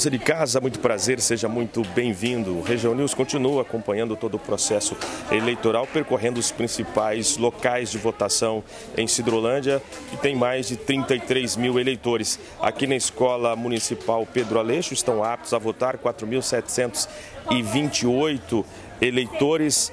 Você de casa, muito prazer, seja muito bem-vindo. O Região News continua acompanhando todo o processo eleitoral, percorrendo os principais locais de votação em Sidrolândia, que tem mais de 33 mil eleitores. Aqui na Escola Municipal Pedro Aleixo estão aptos a votar 4.728 eleitores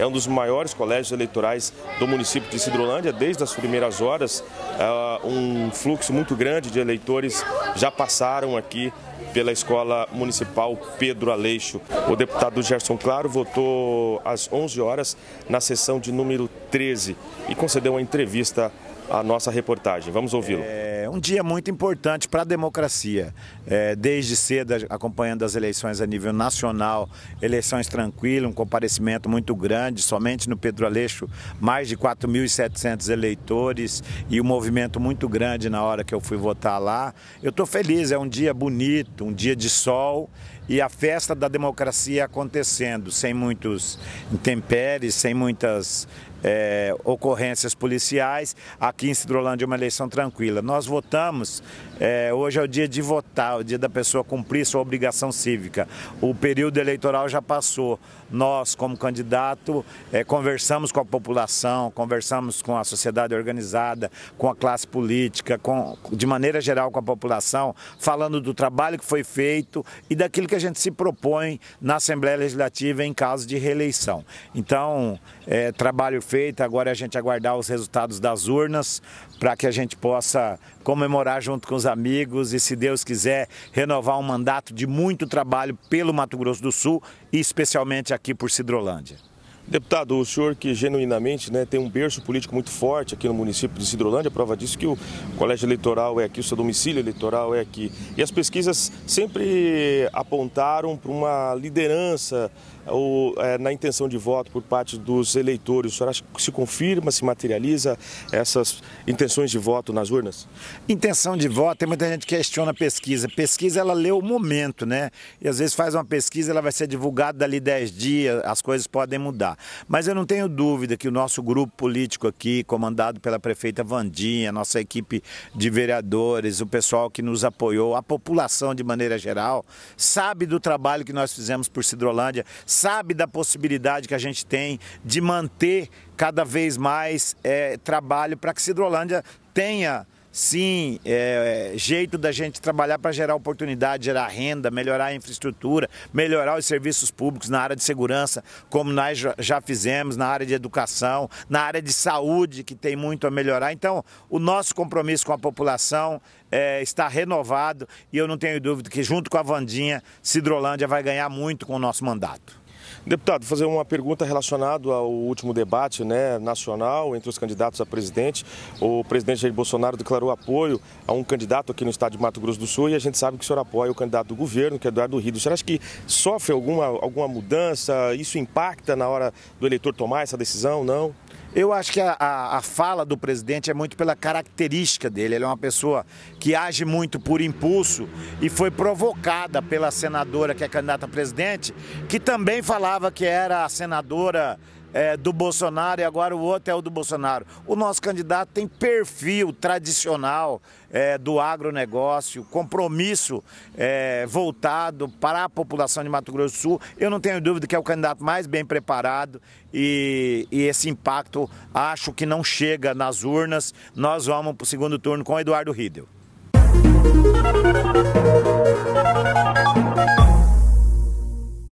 é um dos maiores colégios eleitorais do município de Cidrolândia. Desde as primeiras horas, é, um fluxo muito grande de eleitores já passaram aqui pela Escola Municipal Pedro Aleixo. O deputado Gerson Claro votou às 11 horas na sessão de número 13 e concedeu uma entrevista à nossa reportagem. Vamos ouvi-lo. É um dia muito importante para a democracia. É, desde cedo, acompanhando as eleições a nível nacional, eleições tranquilas, um comparecimento muito grande grande, somente no Pedro Aleixo, mais de 4.700 eleitores e um movimento muito grande na hora que eu fui votar lá. Eu estou feliz, é um dia bonito, um dia de sol e a festa da democracia acontecendo, sem muitos intempéries, sem muitas é, ocorrências policiais. Aqui em Cidrolândia é uma eleição tranquila. Nós votamos, é, hoje é o dia de votar, o dia da pessoa cumprir sua obrigação cívica. O período eleitoral já passou. Nós, como candidato, é, conversamos com a população, conversamos com a sociedade organizada, com a classe política, com, de maneira geral com a população, falando do trabalho que foi feito e daquilo que a gente se propõe na Assembleia Legislativa em caso de reeleição. Então, é, trabalho feito, agora é a gente aguardar os resultados das urnas para que a gente possa comemorar junto com os amigos e, se Deus quiser, renovar um mandato de muito trabalho pelo Mato Grosso do Sul e especialmente aqui por Cidrolândia. Deputado, o senhor que genuinamente né, tem um berço político muito forte aqui no município de Cidrolândia, prova disso que o colégio eleitoral é aqui, o seu domicílio eleitoral é aqui. E as pesquisas sempre apontaram para uma liderança eh, ou, é, na intenção de voto por parte dos eleitores. O senhor acha que se confirma, se materializa essas intenções de voto nas urnas? Intenção de voto, tem muita gente que questiona a pesquisa. Pesquisa, ela lê o momento, né? E às vezes faz uma pesquisa, ela vai ser divulgada dali 10 dias, as coisas podem mudar. Mas eu não tenho dúvida que o nosso grupo político aqui, comandado pela prefeita Vandinha, nossa equipe de vereadores, o pessoal que nos apoiou, a população de maneira geral, sabe do trabalho que nós fizemos por Cidrolândia, sabe da possibilidade que a gente tem de manter cada vez mais é, trabalho para que Cidrolândia tenha sim é, é, jeito da gente trabalhar para gerar oportunidade, gerar renda, melhorar a infraestrutura, melhorar os serviços públicos na área de segurança, como nós já fizemos, na área de educação, na área de saúde, que tem muito a melhorar. Então, o nosso compromisso com a população é, está renovado e eu não tenho dúvida que, junto com a Vandinha, Cidrolândia vai ganhar muito com o nosso mandato. Deputado, fazer uma pergunta relacionada ao último debate né, nacional entre os candidatos a presidente. O presidente Jair Bolsonaro declarou apoio a um candidato aqui no estado de Mato Grosso do Sul e a gente sabe que o senhor apoia o candidato do governo, que é Eduardo Rido. O senhor acha que sofre alguma, alguma mudança? Isso impacta na hora do eleitor tomar essa decisão? Não? Eu acho que a, a, a, fala do presidente é muito pela característica dele. Ele é uma pessoa que age muito por impulso e foi provocada pela senadora que é candidata a presidente, que também falava que era a senadora é, do Bolsonaro e agora o outro é o do Bolsonaro. O nosso candidato tem perfil tradicional é, do agronegócio, compromisso é, voltado para a população de Mato Grosso do Sul. Eu não tenho dúvida que é o candidato mais bem preparado e, e esse impacto acho que não chega nas urnas. Nós vamos para o segundo turno com o Eduardo Riedel.